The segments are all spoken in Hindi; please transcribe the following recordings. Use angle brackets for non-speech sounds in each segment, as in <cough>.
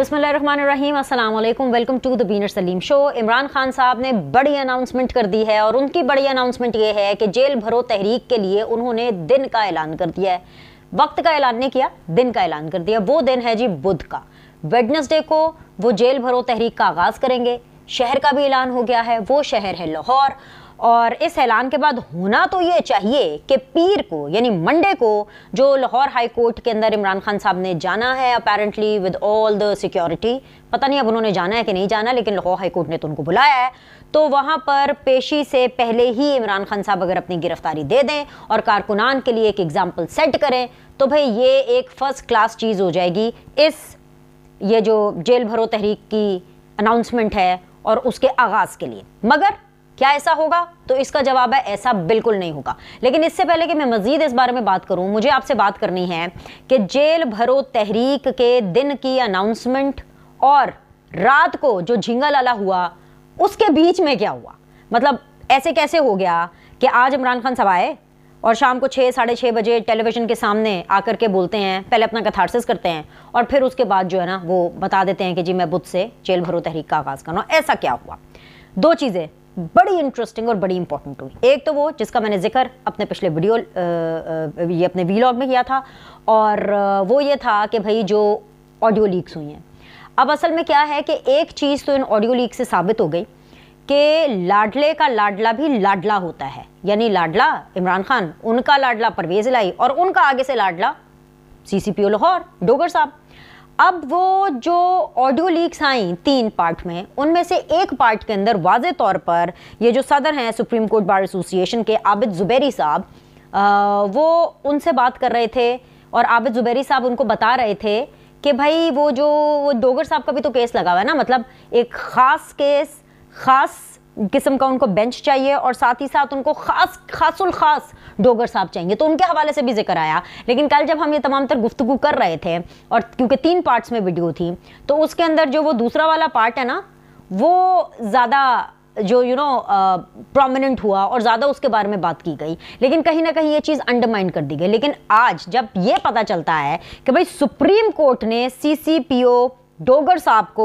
बिसमीम वेलकम टू द बीनर सलीम शो इमरान खान साहब ने बड़ी अनाउंसमेंट कर दी है और उनकी बड़ी अनाउंसमेंट ये है कि जेल भरो तहरीक के लिए उन्होंने दिन का ऐलान कर दिया है वक्त का ऐलान नहीं किया दिन का ऐलान कर दिया वो दिन है जी बुध का वेडनसडे को वो जेल भरो तहरीक का आगाज़ करेंगे शहर का भी ऐलान हो गया है वो शहर है लाहौर और इस ऐलान के बाद होना तो ये चाहिए कि पीर को यानी मंडे को जो लाहौर हाई कोर्ट के अंदर इमरान खान साहब ने जाना है apparently with all the security पता नहीं अब उन्होंने जाना है कि नहीं जाना लेकिन लाहौर हाई कोर्ट ने तो उनको बुलाया है तो वहाँ पर पेशी से पहले ही इमरान खान साहब अगर अपनी गिरफ्तारी दे दें और कारकुनान के लिए एक एग्ज़ाम्पल सेट करें तो भाई ये एक फ़र्स्ट क्लास चीज़ हो जाएगी इस ये जो जेल भरो तहरीक की अनाउंसमेंट है और उसके आगाज़ के लिए मगर क्या ऐसा होगा तो इसका जवाब है ऐसा बिल्कुल नहीं होगा लेकिन इससे पहले कि मैं मजीद इस बारे में बात करूं मुझे आपसे बात करनी है कि जेल भरो तहरीक के दिन की अनाउंसमेंट और रात को जो झिंगा लाला हुआ उसके बीच में क्या हुआ मतलब ऐसे कैसे हो गया कि आज इमरान खान सब आए और शाम को छः साढ़े छः बजे टेलीविज़न के सामने आकर के बोलते हैं पहले अपना कथारसिस करते हैं और फिर उसके बाद जो है ना वो बता देते हैं कि जी मैं बुद्ध से जेल भरो तहरीक का आगाज़ करना ऐसा क्या हुआ दो चीज़ें बड़ी इंटरेस्टिंग और बड़ी इंपॉर्टेंट हुई एक तो वो जिसका मैंने जिक्र अपने पिछले वीडियो ये अपने वीलॉग में किया था और वो ये था कि भाई जो ऑडियो लीक्स हुई हैं अब असल में क्या है कि एक चीज़ तो इन ऑडियो लीक से साबित हो गई कि लाडले का लाडला भी लाडला होता है यानी लाडला इमरान खान उनका लाडला परवेज लाई और उनका आगे से लाडला C C P O Lahore Dogar साहब अब वो जो ऑडियो लीक्स आई तीन पार्ट में उनमें से एक पार्ट के अंदर वाज तौर पर ये जो सदर हैं सुप्रीम कोर्ट बार एसोसिएशन के आबिद ज़ुबैरी साहब वो उनसे बात कर रहे थे और आबिद ज़ुबैरी साहब उनको बता रहे थे कि भाई वो जो वो डोगर साहब का भी तो केस लगा हुआ है ना मतलब एक ख़ास केस ख़ास किस्म का उनको बेंच चाहिए और साथ ही साथ उनको खास खासुल खास डोगर साहब चाहिए तो उनके हवाले से भी जिक्र आया लेकिन कल जब हम ये तमाम तर गुफ्तु कर रहे थे और क्योंकि तीन पार्ट्स में वीडियो थी तो उसके अंदर जो वो दूसरा वाला पार्ट है ना वो ज़्यादा जो यू नो प्रोमिनेंट हुआ और ज़्यादा उसके बारे में बात की गई लेकिन कहीं ना कहीं ये चीज़ अंडरमाइंड कर दी गई लेकिन आज जब ये पता चलता है कि भाई सुप्रीम कोर्ट ने सी सी पी ओ डोगर साहब को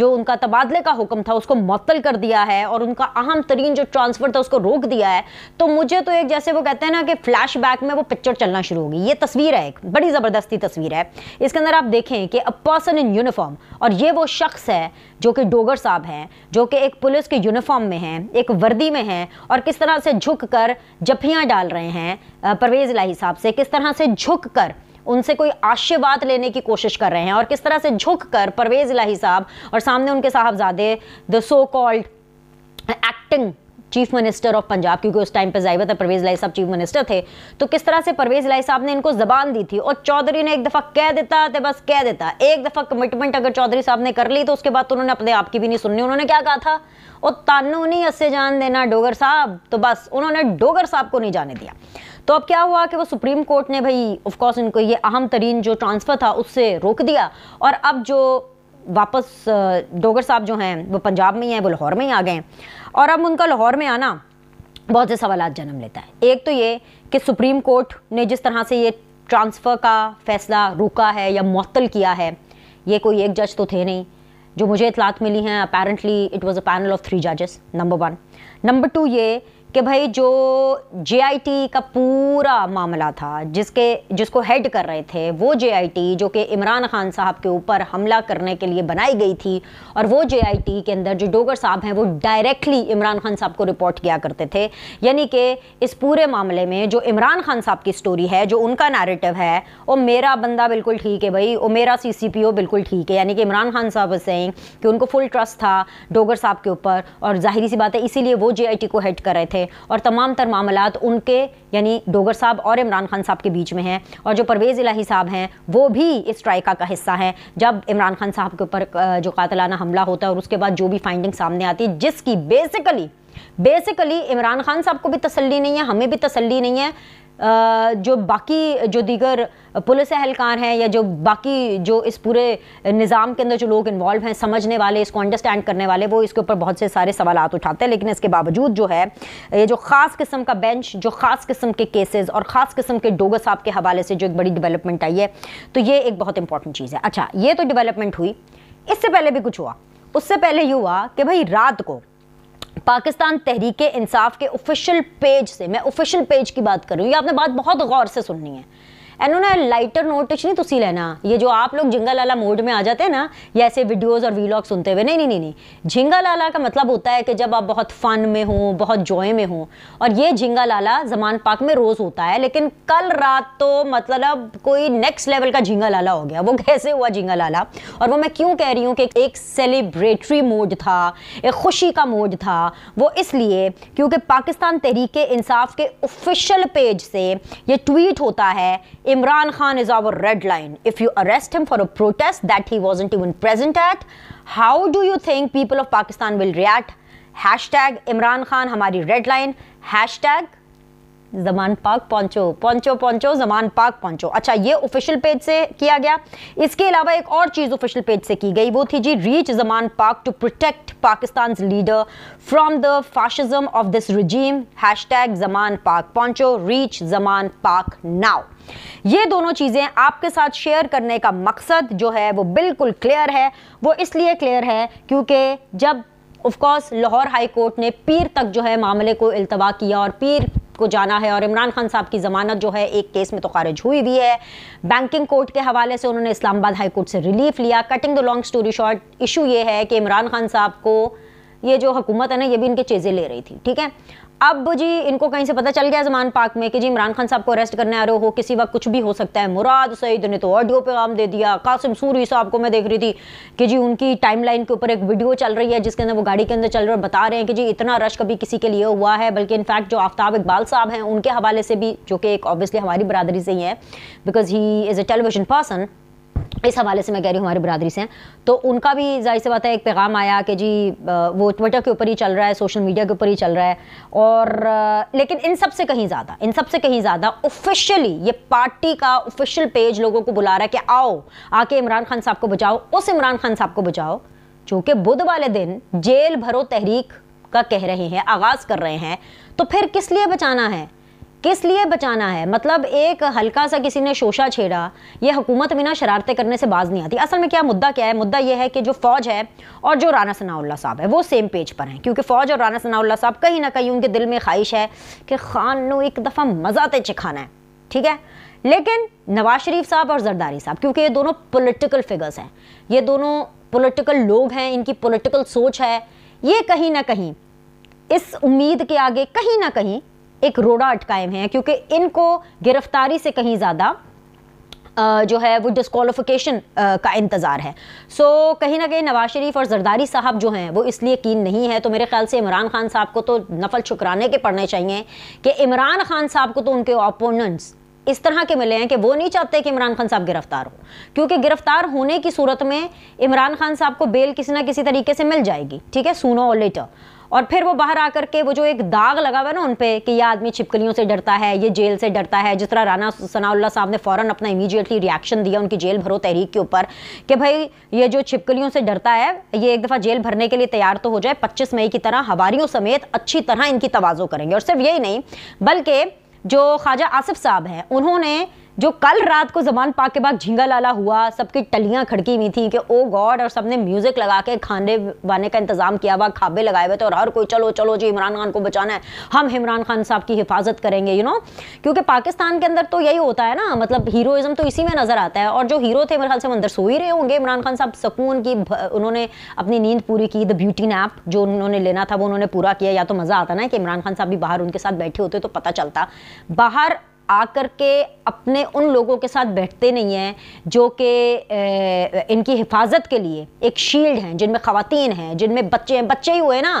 जो उनका तबादले का हुक्म था उसको मअतल कर दिया है और उनका अहम तरीन जो ट्रांसफ़र था उसको रोक दिया है तो मुझे तो एक जैसे वो कहते हैं ना कि फ्लैशबैक में वो पिक्चर चलना शुरू होगी ये तस्वीर है एक बड़ी ज़बरदस्ती तस्वीर है इसके अंदर आप देखें कि अ पर्सन इन यूनिफॉर्म और ये वो शख्स है जो कि डोगर साहब हैं जो कि एक पुलिस के यूनिफॉर्म में हैं एक वर्दी में हैं और किस तरह से झुक कर जफियाँ डाल रहे हैं परवेज़ लाही साहब से किस तरह से झुक कर उनसे कोई आशीर्वाद लेने की कोशिश कर रहे हैं और किस तरह से झुक कर परवेज इलाही साहब और सामने उनके साहबजादे the so called acting chief minister of Punjab क्योंकि उस टाइम पे जाहिर था परवेज लाई साहब चीफ मिनिस्टर थे तो किस तरह से परवेज लाई साहब ने इनको जबान दी थी और चौधरी ने एक दफ़ा कह देता तो बस कह देता एक दफ़ा कमिटमेंट अगर चौधरी साहब ने कर ली तो उसके बाद तो उन्होंने अपने आप की भी नहीं सुननी उन्होंने क्या कहा था और तानू नहीं अस्से जान देना डोगर साहब तो बस उन्होंने डोगर साहब को नहीं जाने दिया तो अब क्या हुआ कि वो सुप्रीम कोर्ट ने भाई ऑफकोर्स इनको ये अहम तरीन जो ट्रांसफ़र था उससे रोक दिया और अब जो वापस डोगर साहब जो हैं वो पंजाब में ही हैं वो लाहौर में ही आ गए हैं और अब उनका लाहौर में आना बहुत से सवाल जन्म लेता है एक तो ये कि सुप्रीम कोर्ट ने जिस तरह से ये ट्रांसफ़र का फ़ैसला रुका है या मअतल किया है ये कोई एक जज तो थे नहीं जो मुझे इतलात मिली हैं apparently it was a panel of three जजेस नंबर वन नंबर टू ये कि भाई जो जेआईटी का पूरा मामला था जिसके जिसको हेड कर रहे थे वो जेआईटी जो कि इमरान खान साहब के ऊपर हमला करने के लिए बनाई गई थी और वो जेआईटी के अंदर जो डोगर साहब हैं वो डायरेक्टली इमरान खान साहब को रिपोर्ट किया करते थे यानी कि इस पूरे मामले में जो इमरान खान साहब की स्टोरी है जो उनका नारेटिव है वो मेरा बंदा बिल्कुल ठीक है भाई वो मेरा सी बिल्कुल ठीक है यानी कि इमरान खान साहब से कि उनको फुल ट्रस्ट था डोगर साहब के ऊपर और जाहिर सी बात है इसीलिए वो जे को हेड कर रहे थे थे और तमाम तर मामला उनके यानी डोगर साहब और इमरान खान साहब के बीच में हैं और जो परवेज़ इलाही साहब हैं वो भी इस ट्राइका का हिस्सा हैं जब इमरान खान साहब के ऊपर जो कातलाना हमला होता है और उसके बाद जो भी फाइंडिंग सामने आती है जिसकी बेसिकली बेसिकली इमरान खान साहब को भी तसल्ली नहीं है हमें भी तसल्ली नहीं है जो बाकी जो दीगर पुलिस अहलकार हैं या जो बाकी जो इस पूरे निज़ाम के अंदर जो लोग इन्वॉल्व हैं समझने वाले इसको अंडरस्टैंड करने वाले वो इसके ऊपर बहुत से सारे सवाल उठाते हैं लेकिन इसके बावजूद जो है ये जो ख़ास किस्म का बेंच जो ख़ास किस्म के केसेस और ख़ास किस्म के डोगर साहब के हवाले से जो एक बड़ी डिवेलपमेंट आई है तो ये एक बहुत इंपॉर्टेंट चीज़ है अच्छा ये तो डिवेलपमेंट हुई इससे पहले भी कुछ हुआ उससे पहले ये हुआ कि भाई रात को पाकिस्तान तहरीक इंसाफ के ऑफिशियल पेज से मैं ऑफिशियल पेज की बात कर रही हूँ ये आपने बात बहुत गौर से सुननी है इन्होंने लाइटर नोट नहीं ਵਿੱਚ लेना ये जो आप लोग ਆਪ झिंगा लाला मोड में आ जाते हैं ना या ऐसे वीडियोस और वीलॉग सुनते हुए नहीं नहीं नहीं नहीं झिंगा लाला का मतलब होता है कि जब आप बहुत फन में हो बहुत जॉय में हो और ये झिंगा लाला जमान पाक में रोज़ होता है लेकिन कल रात तो मतलब कोई नेक्स्ट लेवल का झिंगा लाला हो गया वो कैसे हुआ झिंगा लाला और वो मैं क्यों कह रही हूँ कि एक सेलिब्रेटरी मोड था एक खुशी का मोड था वो इसलिए क्योंकि पाकिस्तान तहरीक इंसाफ के ऑफिशियल पेज से ये ट्वीट होता है Imran Khan is our red line. If you arrest him for a protest that he wasn't even present at, how do you think people of Pakistan will react? Hashtag Imran Khan, Hamari red line. Hashtag Zaman Park पहुंचो पहुंचो पहुंचो जमान पाक पहुंचो अच्छा ये ऑफिशियल पेज से किया गया इसके अलावा एक और चीज़ ऑफिशियल पेज से की गई वो थी जी reach Zaman Park to protect Pakistan leader from the fascism of this regime hash Zaman Park पहुंचो रीच जमान पाक नाउ ये दोनों चीज़ें आपके साथ शेयर करने का मकसद जो है वो बिल्कुल क्लियर है वो इसलिए क्लियर है क्योंकि जब of course Lahore high court ने पीर तक जो है मामले को अल्तवा किया और पीर को जाना है और इमरान खान साहब की ज़मानत जो है एक केस में तो खारिज हुई भी है बैंकिंग कोर्ट के हवाले से उन्होंने इस्लामाबाद हाई कोर्ट से रिलीफ लिया cutting the long story short issue ये है कि इमरान खान साहब को ये जो हुकूमत है ना ये भी इनके चीज़ें ले रही थी ठीक है अब जी इनको कहीं से पता चल गया जमान पाक में कि जी इमरान खान साहब को अरेस्ट करने आ रहे हो किसी वक्त कुछ भी हो सकता है मुराद सईद ने तो ऑडियो पैगाम दे दिया कासिम सूरी साहब को मैं देख रही थी कि जी उनकी टाइमलाइन के ऊपर एक वीडियो चल रही है जिसके अंदर वो गाड़ी के अंदर चल रहे और बता रहे हैं कि जी इतना रश कभी किसी के लिए हुआ है बल्कि इनफैक्ट जो आफ्ताब इकबाल साहब हैं उनके हवाले से भी जो कि एक ऑब्वियसली हमारी बरदरी से ही है because he is a television person इस हवाले से मैं कह रही हूँ हमारी बरदरी से हैं तो उनका भी जाहिर सी बात है एक पैगाम आया कि जी वो ट्विटर के ऊपर ही चल रहा है सोशल मीडिया के ऊपर ही चल रहा है और लेकिन इन सब से कहीं ज़्यादा इन सब से कहीं ज़्यादा ऑफिशियली ये पार्टी का ऑफिशियल पेज लोगों को बुला रहा है कि आओ आके इमरान खान साहब को बचाओ उस इमरान खान साहब को बचाओ चूँकि बुध वाले दिन जेल भरो तहरीक का कह रहे हैं आगाज़ कर रहे हैं तो फिर किस लिए बचाना है किस लिए बचाना है मतलब एक हल्का सा किसी ने शोशा छेड़ा ये हुकूमत में ना शरारतें करने से बाज नहीं आती असल में क्या मुद्दा क्या है मुद्दा ये है कि जो फ़ौज है और जो राना सनाउल्ला साहब है वो सेम पेज पर हैं क्योंकि फ़ौज और राना सनाउल्ला साहब कहीं ना कहीं उनके दिल में ख्वाहिश है कि खान नो एक दफ़ा मज़ा तो चिखाना है ठीक है लेकिन नवाज शरीफ साहब और जरदारी साहब क्योंकि ये दोनों पोलिटिकल फिगर्स हैं ये दोनों पोलिटिकल लोग हैं इनकी पोलिटिकल सोच है ये कहीं ना कहीं इस उम्मीद के आगे कहीं ना कहीं एक रोड़ा अटकाए हुए हैं क्योंकि इनको गिरफ्तारी से कहीं ज़्यादा जो है वो डिस्कॉलिफिकेशन का इंतज़ार है सो so, कहीं ना कहीं नवाज शरीफ और जरदारी साहब जो हैं वो इसलिए कीन नहीं है तो मेरे ख्याल से इमरान खान साहब को तो नफल छुकराने के पढ़ने चाहिए कि इमरान खान साहब को तो उनके ओपोनेंट्स इस तरह के मिले हैं कि वो नहीं चाहते कि इमरान खान साहब गिरफ्तार हो क्योंकि गिरफ्तार होने की सूरत में इमरान खान साहब को बेल किसी ना किसी तरीके से मिल जाएगी ठीक है सुनो और लेटर और फिर वो बाहर आकर के वो जो एक दाग लगा हुआ ना उन पर कि यह आदमी छिपकलियों से डरता है ये जेल से डरता है जिस तरह राना सनाउल्ला साहब ने फ़ौरन अपना इमीजिएटली रिएक्शन दिया उनकी जेल भरो तहरीक के ऊपर कि भाई ये जो छिपकलियों से डरता है ये एक दफ़ा जेल भरने के लिए तैयार तो हो जाए पच्चीस मई की तरह हवारियों समेत अच्छी तरह इनकी तोज़ो करेंगे और सिर्फ यही नहीं बल्कि जो ख्वाजा आसिफ साहब हैं उन्होंने जो कल रात को जमान पाक के बाद झींगा लाला हुआ सबकी टलियां खड़की हुई थी कि ओ गॉड और सबने म्यूजिक लगा के खाने वाने का इंतजाम किया हुआ खाबे लगाए हुए थे और हर कोई चलो चलो जी इमरान खान को बचाना है हम इमरान खान साहब की हिफाजत करेंगे यू नो क्योंकि पाकिस्तान के अंदर तो यही होता है ना मतलब हीरोइज्म तो इसी में नजर आता है और जो हीरो थे मेरे ख्याल से अंदर सो ही रहे होंगे इमरान खान साहब सुकून की उन्होंने अपनी नींद पूरी की द ब्यूटी नैप जो उन्होंने लेना था वो उन्होंने पूरा किया या तो मजा आता ना कि इमरान खान साहब भी बाहर उनके साथ बैठे होते तो पता चलता बाहर आकर के अपने उन लोगों के साथ बैठते नहीं हैं जो कि इनकी हिफाजत के लिए एक शील्ड हैं जिनमें ख़वान हैं जिनमें बच्चे हैं बच्चे ही हुए ना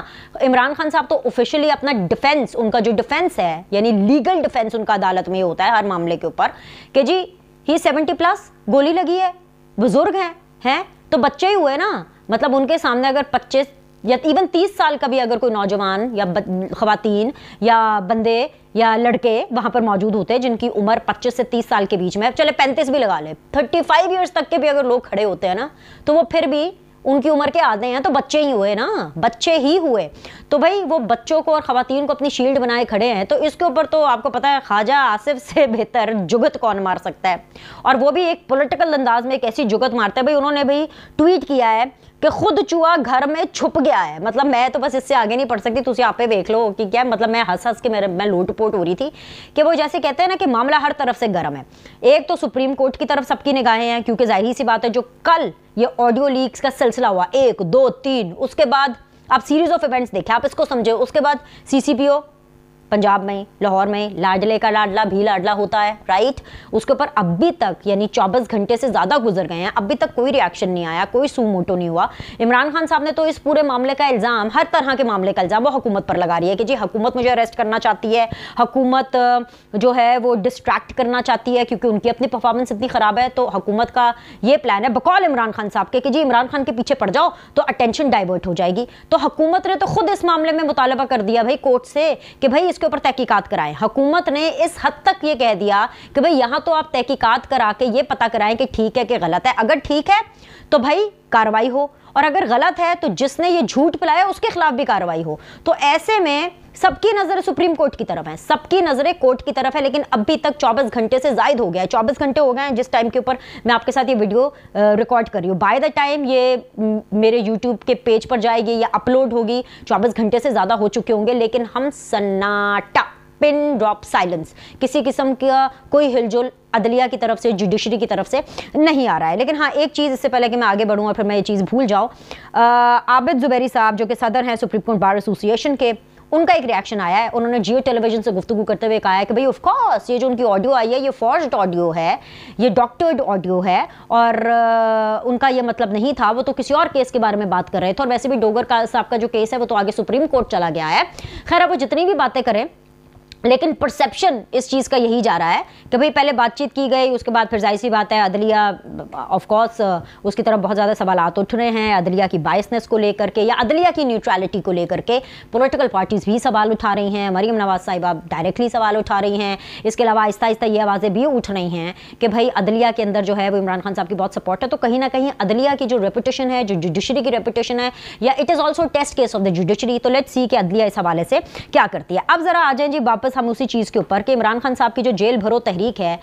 इमरान खान साहब तो ऑफिशियली अपना डिफेंस उनका जो डिफेंस है यानी लीगल डिफेंस उनका अदालत में होता है हर मामले के ऊपर कि जी ही सेवेंटी प्लस गोली लगी है बुज़ुर्ग हैं हैं तो बच्चे ही हुए ना मतलब उनके सामने अगर पच्चीस या इवन तीस साल का भी अगर कोई नौजवान या खातन या बंदे या लड़के वहां पर मौजूद होते हैं जिनकी उम्र 25 से 30 साल के बीच में चले 35 भी लगा ले 35 फाइव ईयर्स तक के भी अगर लोग खड़े होते हैं ना तो वो फिर भी उनकी उम्र के आधे हैं तो बच्चे ही हुए ना बच्चे ही हुए तो भाई वो बच्चों को और खातन को अपनी शील्ड बनाए खड़े हैं तो इसके ऊपर तो आपको पता है ख्वाजा आसिफ से <laughs> बेहतर जुगत कौन मार सकता है और वो भी एक पोलिटिकल अंदाज में एक ऐसी जुगत मारता है भाई उन्होंने भाई ट्वीट किया है कि खुद चूहा घर में छुप गया है मतलब मैं तो बस इससे आगे नहीं पढ़ सकती तुम आप देख लो कि क्या मतलब मैं हंस हंस के मेरे मैं लूट पोट हो रही थी कि वो जैसे कहते हैं ना कि मामला हर तरफ से गर्म है एक तो सुप्रीम कोर्ट की तरफ सबकी निगाहें हैं क्योंकि जाहिर सी बात है जो कल ये ऑडियो लीक्स का सिलसिला हुआ एक दो तीन उसके बाद आप सीरीज ऑफ इवेंट्स देखें आप इसको समझे उसके बाद सीसीपीओ पंजाब में लाहौर में लाडले का लाडला भी लाडला होता है राइट उसके ऊपर अभी तक यानी चौबीस घंटे से ज़्यादा गुजर गए हैं अभी तक कोई रिएक्शन नहीं आया कोई सू मोटो नहीं हुआ इमरान खान साहब ने तो इस पूरे मामले का इल्ज़ाम हर तरह के मामले का इल्ज़ाम वो हुकूमत पर लगा रही है कि जी हुकूमत मुझे अरेस्ट करना चाहती है हकूमत जो है वो डिस्ट्रैक्ट करना चाहती है क्योंकि उनकी अपनी परफॉर्मेंस इतनी ख़राब है तो हकूमत का ये प्लान है बकौल इमरान खान साहब के कि जी इमरान खान के पीछे पड़ जाओ तो अटेंशन डाइवर्ट हो जाएगी तो हकूमत ने तो खुद इस मामले में मुतालबा कर दिया भाई कोर्ट से कि भाई इसको इसके ऊपर तहकीकात कराएं हुकूमत ने इस हद तक ये कह दिया कि भाई यहाँ तो आप तहकीकत करा के ये पता कराएं कि ठीक है कि गलत है अगर ठीक है तो भाई कार्रवाई हो और अगर गलत है तो जिसने ये झूठ पिलाया उसके खिलाफ भी कार्रवाई हो तो ऐसे में सबकी नजर सुप्रीम कोर्ट की तरफ है सबकी नजरें कोर्ट की तरफ है लेकिन अभी तक 24 घंटे से जायद हो गया है 24 घंटे हो गए हैं जिस टाइम के ऊपर मैं आपके साथ ये वीडियो रिकॉर्ड कर रही हूँ बाय द टाइम ये मेरे यूट्यूब के पेज पर जाएगी या अपलोड होगी 24 घंटे से ज़्यादा हो चुके होंगे लेकिन हम सन्नाटा पिन ड्रॉप साइलेंस किसी किस्म का कोई हिलजुल अदलिया की तरफ से जुडिशरी की तरफ से नहीं आ रहा है लेकिन हाँ एक चीज़ इससे पहले कि मैं आगे बढ़ूँ और फिर मैं ये चीज़ भूल जाऊँ आबिद ज़ुबैरी साहब जो कि सदर हैं सुप्रीम कोर्ट बार एसोसिएशन के उनका एक रिएक्शन आया है उन्होंने जियो टेलीविजन से गुफ्तु करते हुए कहा है कि भाई ऑफकोर्स ये जो उनकी ऑडियो आई है ये फॉर्ज ऑडियो है ये डॉक्टर्ड ऑडियो है और उनका ये मतलब नहीं था वो तो किसी और केस के बारे में बात कर रहे थे और वैसे भी डोगर का साहब का जो केस है वो तो आगे सुप्रीम कोर्ट चला गया है खैर अब वो जितनी भी बातें करें लेकिन परसेप्शन इस चीज़ का यही जा रहा है कि भाई पहले बातचीत की गई उसके बाद फिर जाहिर सी बात है अदलिया ऑफ कोर्स उसकी तरफ बहुत ज़्यादा सवाल उठ रहे हैं अदलिया की बायसनेस को लेकर के या अदलिया की न्यूट्रलिटी को लेकर के पॉलिटिकल पार्टीज़ भी सवाल उठा रही हैं मरीम नवाज साहिबा डायरेक्टली सवाल उठा रही हैं इसके अलावा आहिस्ता आहिस्ता ये आवाज़ें भी उठ रही हैं कि भाई अदलिया के अंदर जो है वो इमरान खान साहब की बहुत सपोर्ट है तो कहीं ना कहीं अदलिया की जो रेपूटेशन है जो जुडिशरी की रेपूटेशन है या it is also test case of the judiciary तो लेट सी कि अदलिया इस हवाले से क्या करती है अब ज़रा आ जाए जी वापस एनालिसिस हम उसी चीज़ के ऊपर कि इमरान खान साहब की जो जेल भरो तहरीक है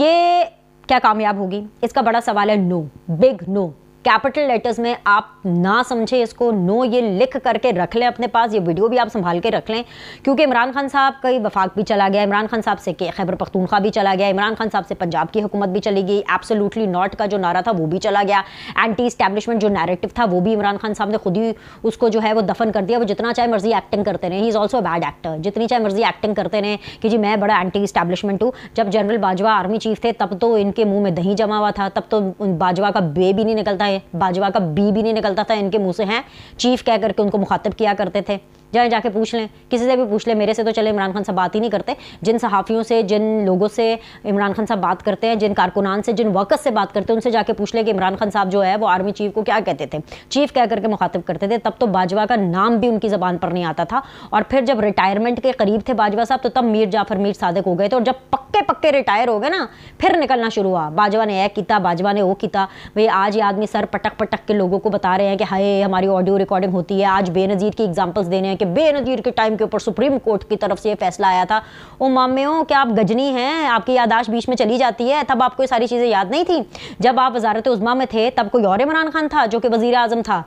ये क्या कामयाब होगी इसका बड़ा सवाल है no big no capital letters में आप ना समझे इसको नो ये लिख करके रख लें अपने पास ये वीडियो भी आप संभाल के रख लें क्योंकि इमरान खान साहब कई वफाक भी चला गया इमरान खान साहब से खैबर पख्तूनखा भी चला गया इमरान खान साहब से पंजाब की हुकूमत भी चली गई एब्सोलूटली नॉट का जो नारा था वो भी चला गया एंटी स्टैब्लिशमेंट जो नैरेटिव था वो भी इमरान खान साहब ने खुद ही उसको जो है वो दफन कर दिया वो जितना चाहे मर्जी एक्टिंग करते रहे he is also bad actor जितनी चाहे मर्जी एक्टिंग करते रहे कि जी मैं बड़ा एंटी स्टैब्लिशमेंट हूँ जब जनरल बाजवा आर्मी चीफ थे तब तो इनके मुँह में दही जमा हुआ था तब तो बाजवा का बे भी नहीं निकलता है बाजवा का बी भी नहीं निकलता था इनके मुंह से हैं चीफ कह करके उनको मुखातब किया करते थे जाए जाके पूछ लें किसी से भी पूछ लें मेरे से तो चले इमरान खान साहब बात ही नहीं करते जिन सहाफ़ियों से जिन लोगों से इमरान खान साहब बात करते हैं जिन कारकुनान से जिन वर्कर्स से बात करते हैं उनसे जाके पूछ लें कि इमरान खान साहब जो है वो आर्मी चीफ को क्या कहते थे चीफ कह करके मुखातब करते थे तब तो बाजवा का नाम भी उनकी ज़बान पर नहीं आता था और फिर जब रिटायरमेंट के करीब थे बाजवा साहब तो तब मीर जाफर मीर सादक हो गए थे और जब पक्के पक्के रिटायर हो गए ना फिर निकलना शुरू हुआ बाजवा ने यह किता बाजवा ने वो किता भाई आज ये आदमी सर पटक पटक के लोगों को बता रहे हैं कि हाय हमारी ऑडियो रिकॉर्डिंग होती है आज बेनज़ीर की एग्जाम्पल्स देने कि बेनज़ीर के टाइम के ऊपर सुप्रीम कोर्ट की तरफ से ये फैसला आया था ओ मामे क्या आप गजनी हैं आपकी यादाश्त बीच में चली जाती है तब आपको ये सारी चीज़ें याद नहीं थी जब आप वजारत उजमा में थे तब कोई और इमरान खान था जो कि वज़ी अजम था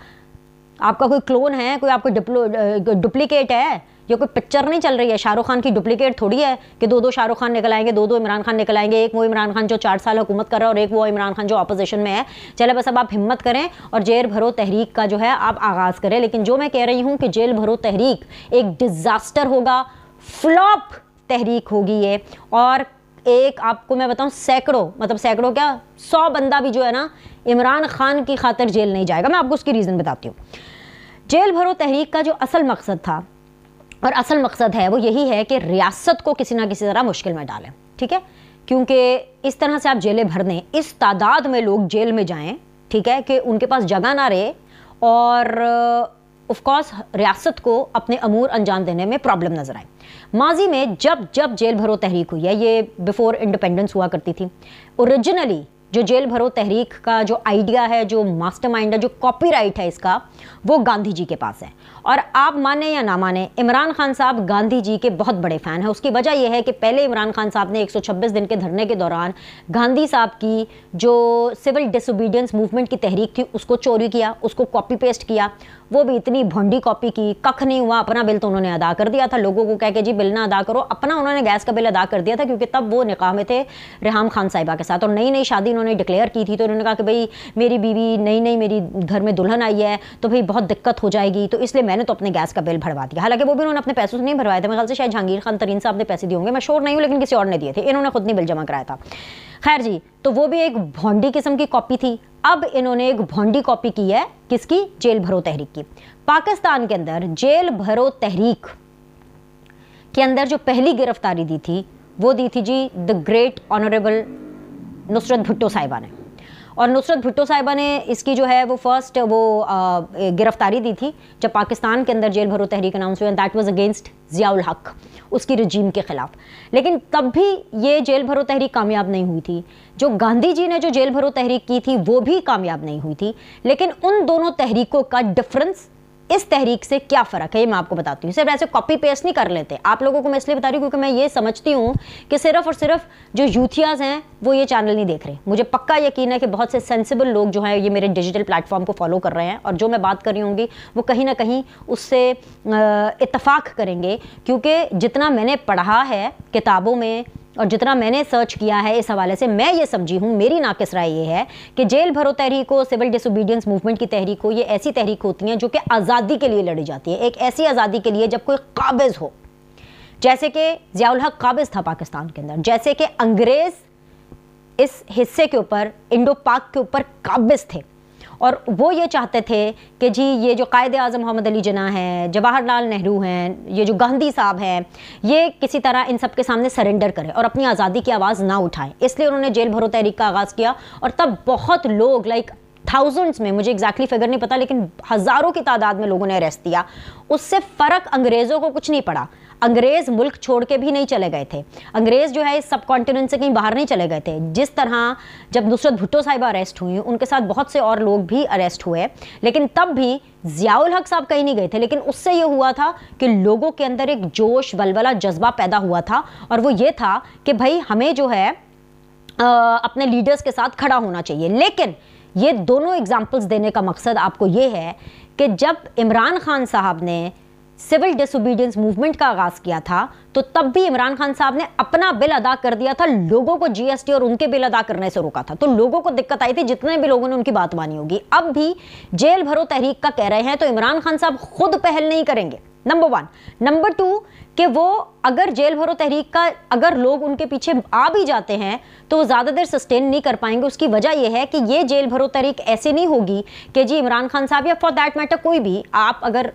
आपका कोई क्लोन है कोई आपका डुप्लीकेट है ये कोई पिक्चर नहीं चल रही है शाहरुख खान की डुप्लीकेट थोड़ी है कि दो दो शाहरुख खान निकल आएंगे दो दो इमरान खान निकल आएंगे एक वो इमरान खान जो चार साल हुकूमत कर रहा है और एक वो इमरान खान जो अपोजिशन में है चले बस अब आप हिम्मत करें और जेल भरो तहरीक का जो है आप आगाज़ करें लेकिन जो मैं कह रही हूँ कि जेल भरो तहरीक एक डिज़ास्टर होगा फ्लॉप तहरीक होगी ये और एक आपको मैं बताऊं सैकड़ों मतलब सैकड़ों क्या सौ बंदा भी जो है ना इमरान खान की खातर जेल नहीं जाएगा मैं आपको उसकी रीज़न बताती हूँ जेल भरो तहरीक का जो असल मकसद था और असल मकसद है वो यही है कि रियासत को किसी ना किसी तरह मुश्किल में डालें ठीक है क्योंकि इस तरह से आप जेलें भर दें इस तादाद में लोग जेल में जाएं ठीक है कि उनके पास जगह ना रहे और ऑफकोर्स रियासत को अपने अमूर अंजाम देने में प्रॉब्लम नज़र आए माजी में जब जब जेल भरो तहरीक हुई है ये बिफ़ोर इंडिपेंडेंस हुआ करती थी ओरिजिनली जो जेल भरो तहरीक का जो आइडिया है जो मास्टरमाइंड है जो कॉपीराइट है इसका वो गांधी जी के पास है और आप माने या ना माने इमरान खान साहब गांधी जी के बहुत बड़े फ़ैन हैं उसकी वजह यह है कि पहले इमरान खान साहब ने 126 दिन के धरने के दौरान गांधी साहब की जो सिविल डिसोबीडियंस मूवमेंट की तहरीक थी उसको चोरी किया उसको कॉपी पेस्ट किया वो भी इतनी भोंडी कॉपी की कख नहीं हुआ अपना बिल तो उन्होंने अदा कर दिया था लोगों को कह के जी बिल ना अदा करो अपना उन्होंने गैस का बिल अदा कर दिया था क्योंकि तब वो निकाह में थे रेहम खान साहिबा के साथ और नई नई शादी उन्होंने डिक्लेयर की थी तो उन्होंने कहा कि भाई मेरी बीवी नई नई मेरी घर में दुल्हन आई है तो भाई बहुत दिक्कत हो जाएगी तो इसलिए मैंने तो अपने गैस का बिल भरवा दिया हालांकि वो भी उन्होंने अपने पैसों से नहीं भरवाए थे मेरे ख्याल से शायद जहांगीर खान तरीन साहब ने पैसे दिए होंगे मैं शोर नहीं हूँ लेकिन किसी और ने दिए थे इन्होंने खुद नहीं बिल जमा कराया था खैर जी तो वो भी एक भोंडी किस्म की कॉपी थी अब इन्होंने एक भोंडी कॉपी की है किसकी जेल भरो तहरीक की पाकिस्तान के अंदर जेल भरो तहरीक के अंदर जो पहली गिरफ्तारी दी थी वो दी थी जी the great honourable Nusrat Bhutto साहिबा ने और नुसरत भुट्टो साहिबा ने इसकी जो है वो फर्स्ट वो गिरफ्तारी दी थी जब पाकिस्तान के अंदर जेल भरो तहरीक अनाउंस हुई that was against Ziaul Haq उसकी रजीम के ख़िलाफ़ लेकिन तब भी ये जेल भरो तहरीक कामयाब नहीं हुई थी जो गांधी जी ने जो जेल भरो तहरीक की थी वो भी कामयाब नहीं हुई थी लेकिन उन दोनों तहरीकों का डिफरेंस इस तहरीक से क्या फ़र्क है ये मैं आपको बताती हूँ सिर्फ ऐसे कॉपी पेस्ट नहीं कर लेते आप लोगों को मैं इसलिए बता रही हूँ क्योंकि मैं ये समझती हूँ कि सिर्फ और सिर्फ जो यूथियाज़ हैं वो ये चैनल नहीं देख रहे मुझे पक्का यकीन है कि बहुत से सेंसिबल लोग जो हैं ये मेरे डिजिटल प्लेटफॉर्म को फॉलो कर रहे हैं और जो मैं बात कर रही हूँ वो कहीं ना कहीं उससे इतफ़ाक़ करेंगे क्योंकि जितना मैंने पढ़ा है किताबों में और जितना मैंने सर्च किया है इस हवाले से मैं ये समझी हूँ मेरी नाकस राय ये है कि जेल भरो तहरीक हो सिविल डिसोबीडियंस मूवमेंट की तहरीक हो ये ऐसी तहरीक होती हैं जो कि आज़ादी के लिए लड़ी जाती है एक ऐसी आज़ादी के लिए जब कोई काबिज़ हो जैसे कि ज़ियाउल हक काबिज़ था पाकिस्तान के अंदर जैसे कि अंग्रेज़ इस हिस्से के ऊपर इंडो पाक के ऊपर काबिज़ थे और वो ये चाहते थे कि जी ये जो कायद अजम मोहम्मद अली जना है जवाहरलाल नेहरू हैं ये जो गांधी साहब हैं ये किसी तरह इन सब के सामने सरेंडर करें और अपनी आज़ादी की आवाज़ ना उठाएं इसलिए उन्होंने जेल भरो तहरीक का आगाज़ किया और तब बहुत लोग लाइक थाउजेंड्स में मुझे एग्जैक्टली फिगर नहीं पता लेकिन हज़ारों की तादाद में लोगों ने अरेस्ट दिया उससे फ़र्क अंग्रेज़ों को कुछ नहीं पड़ा अंग्रेज मुल्क छोड़ के भी नहीं चले गए थे अंग्रेज जो है इस सब कॉन्टिनेंट से कहीं बाहर नहीं चले गए थे जिस तरह जब नुसरत भुट्टो साहिबा अरेस्ट हुई उनके साथ बहुत से और लोग भी अरेस्ट हुए लेकिन तब भी जियाउल हक साहब कहीं नहीं गए थे लेकिन उससे ये हुआ था कि लोगों के अंदर एक जोश बलबला जज्बा पैदा हुआ था और वो ये था कि भाई हमें जो है आ, अपने लीडर्स के साथ खड़ा होना चाहिए लेकिन ये दोनों एग्जाम्पल्स देने का मकसद आपको ये है कि जब इमरान खान साहब ने सिविल डिसोबीडियंस मूवमेंट का आगाज किया था तो तब भी इमरान खान साहब ने अपना बिल अदा कर दिया था लोगों को जीएसटी और उनके बिल अदा करने से रोका था तो लोगों को दिक्कत आई थी जितने भी लोगों ने उनकी बात मानी होगी अब भी जेल भरो तहरीक का कह रहे हैं तो इमरान खान साहब खुद पहल नहीं करेंगे नंबर वन नंबर टू कि वो अगर जेल भरो तहरीक का अगर लोग उनके पीछे आ भी जाते हैं तो वो ज़्यादा देर सस्टेन नहीं कर पाएंगे उसकी वजह यह है कि ये जेल भरो तहरीक ऐसे नहीं होगी कि जी इमरान खान साहब या फॉर दैट मैटर कोई भी आप अगर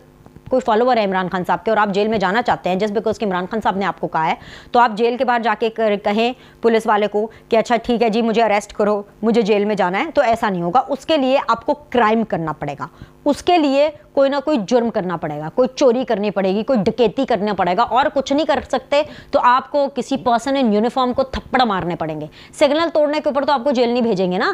कोई फॉलोअर है इमरान खान साहब के और आप जेल में जाना चाहते हैं जस्ट बिकॉज कि इमरान खान साहब ने आपको कहा है तो आप जेल के बाहर जाके कहें पुलिस वाले को कि अच्छा ठीक है जी मुझे अरेस्ट करो मुझे जेल में जाना है तो ऐसा नहीं होगा उसके लिए आपको क्राइम करना पड़ेगा उसके लिए कोई ना कोई जुर्म करना पड़ेगा कोई चोरी करनी पड़ेगी कोई डकेती करना पड़ेगा और कुछ नहीं कर सकते तो आपको किसी पर्सन इन यूनिफॉर्म को थप्पड़ मारने पड़ेंगे सिग्नल तोड़ने के ऊपर तो आपको जेल नहीं भेजेंगे ना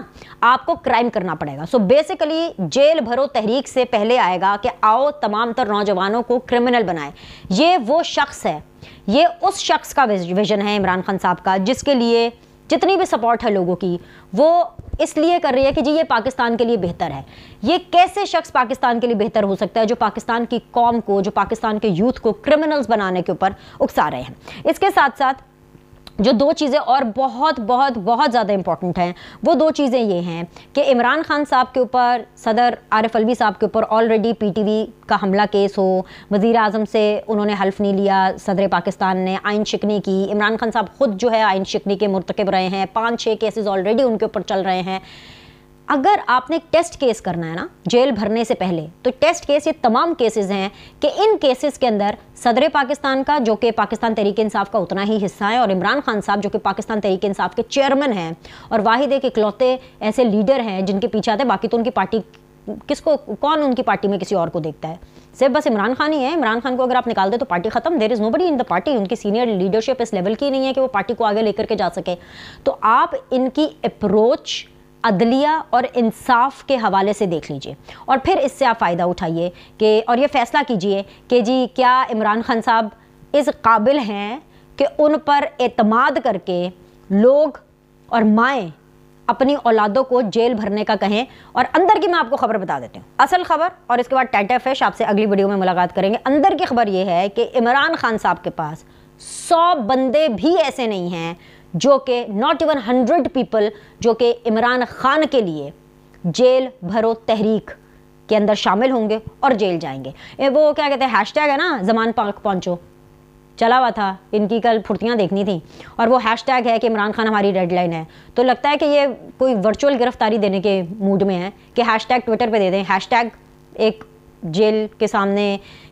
आपको क्राइम करना पड़ेगा सो बेसिकली जेल भरो तहरीक से पहले आएगा कि आओ तमाम तर नौजवानों को क्रिमिनल बनाए ये वो शख्स है ये उस शख्स का विजन है इमरान खान साहब का जिसके लिए जितनी भी सपोर्ट है लोगों की वो इसलिए कर रही है कि जी ये पाकिस्तान के लिए बेहतर है ये कैसे शख्स पाकिस्तान के लिए बेहतर हो सकता है जो पाकिस्तान की कौम को जो पाकिस्तान के यूथ को क्रिमिनल्स बनाने के ऊपर उकसा रहे हैं इसके साथ साथ जो दो चीज़ें और बहुत बहुत बहुत ज़्यादा इंपॉर्टेंट हैं वो दो चीज़ें ये हैं कि इमरान खान साहब के ऊपर सदर आरिफ अलवी साहब के ऊपर ऑलरेडी पीटीवी का हमला केस हो वज़ी अजम से उन्होंने हल्फ नहीं लिया सदर पाकिस्तान ने आइन शिकनी की इमरान खान साहब ख़ुद जो है आइन शिकनी के मरतकब रहे हैं पाँच छः केसेज ऑलरेडी उनके ऊपर चल रहे हैं अगर आपने टेस्ट केस करना है ना जेल भरने से पहले तो टेस्ट केस ये तमाम केसेस हैं कि इन केसेस के अंदर सदर पाकिस्तान का जो कि पाकिस्तान तरीके इंसाफ का उतना ही हिस्सा है और इमरान खान साहब जो कि पाकिस्तान तरीके इंसाफ के चेयरमैन हैं और वाहिद एक इकलौते ऐसे लीडर हैं जिनके पीछे आते हैं बाकी तो उनकी पार्टी किसको कौन उनकी पार्टी में किसी और को देखता है सिर्फ बस इमरान खान ही है इमरान खान को अगर आप निकाल दें तो पार्टी खत्म there is nobody in the party उनकी सीनियर लीडरशिप इस लेवल की नहीं है कि वो पार्टी को आगे लेकर के जा सके तो आप इनकी अप्रोच अदलिया और इंसाफ के हवाले से देख लीजिए और फिर इससे आप फ़ायदा उठाइए कि और ये फ़ैसला कीजिए कि जी क्या इमरान खान साहब इस काबिल हैं कि उन पर अतमाद करके लोग और माएँ अपनी औलादों को जेल भरने का कहें और अंदर की मैं आपको खबर बता देती हूँ असल खबर और इसके बाद टाटा फैश आपसे अगली वीडियो में मुलाकात करेंगे अंदर की खबर ये है कि इमरान खान साहब के पास सौ बंदे भी ऐसे नहीं हैं जो कि नॉट इवन हंड्रेड पीपल जो कि इमरान खान के लिए जेल भरो तहरीक के अंदर शामिल होंगे और जेल जाएंगे ए, वो क्या कहते हैं हैशटैग है ना जमान पाक पहुँचो चला हुआ था इनकी कल फुर्तियाँ देखनी थी और वो हैशटैग है कि इमरान खान हमारी रेडलाइन है तो लगता है कि ये कोई वर्चुअल गिरफ्तारी देने के मूड में है कि हैशटैग ट्विटर पे दे दें हैशटैग एक जेल के सामने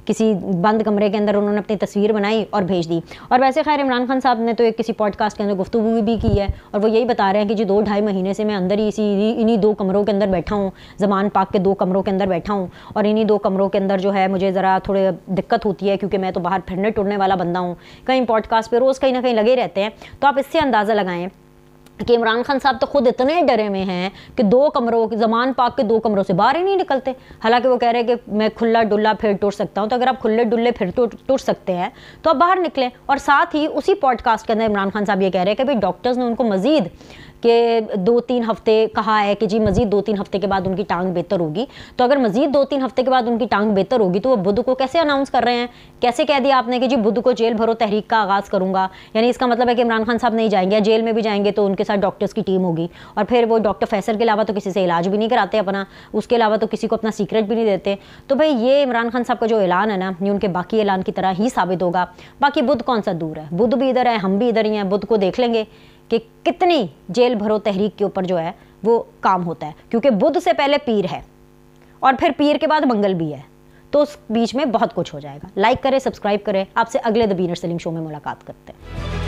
किसी बंद कमरे के अंदर उन्होंने अपनी तस्वीर बनाई और भेज दी और वैसे खैर इमरान खान साहब ने तो एक किसी पॉडकास्ट के अंदर गुफ्तु भी की है और वो यही बता रहे हैं कि जी दो ढाई महीने से मैं अंदर ही इसी इन्हीं दो कमरों के अंदर बैठा हूँ जमान पाक के दो कमरों के अंदर बैठा हूँ और इन्हीं दो कमरों के अंदर जो है मुझे ज़रा थोड़े दिक्कत होती है क्योंकि मैं तो बाहर फिरने टुरने वाला बंदा हूँ कहीं पॉडकास्ट पर रोज़ कहीं ना कहीं लगे रहते हैं तो आप इससे अंदाज़ा लगाएं कि इमरान खान साहब तो खुद इतने डरे में हैं कि दो कमरों की जमान पाक के दो कमरों से बाहर ही नहीं निकलते हालांकि वो कह रहे हैं कि मैं खुला डुल्ला फिर टूट सकता हूं तो अगर आप खुले डुल्ले फिर टूट सकते हैं तो आप बाहर निकलें और साथ ही उसी पॉडकास्ट के अंदर इमरान खान साहब ये कह रहे हैं कि भाई डॉक्टर्स ने उनको मजीद कि दो तीन हफ्ते कहा है कि जी मज़ीद दो तीन हफ्ते के बाद उनकी टांग बेहतर होगी तो अगर मज़ीद दो तीन हफ्ते के बाद उनकी टांग बेहतर होगी तो वो बुद्ध को कैसे अनाउंस कर रहे हैं कैसे कह दिया आपने कि जी बुद्ध को जेल भरो तहरीक का आगाज़ करूंगा यानी इसका मतलब है कि इमरान खान साहब नहीं जाएंगे जेल में भी जाएंगे तो उनके साथ डॉक्टर्स की टीम होगी और फिर वो डॉक्टर फैसल के अलावा तो किसी से इलाज भी नहीं कराते अपना उसके अलावा तो किसी को अपना सीक्रेट भी नहीं देते तो भाई ये इमरान खान साहब का जो ऐलान है ना ये उनके बाकी ऐलान की तरह ही साबित होगा बाकी बुद्ध कौन सा दूर है बुद्ध भी इधर है हम भी इधर ही हैं बुद्ध को देख लेंगे कि कितनी जेल भरो तहरीक के ऊपर जो है वो काम होता है क्योंकि बुद्ध से पहले पीर है और फिर पीर के बाद मंगल भी है तो उस बीच में बहुत कुछ हो जाएगा लाइक करें सब्सक्राइब करें आपसे अगले द बीनर सलीम शो में मुलाकात करते हैं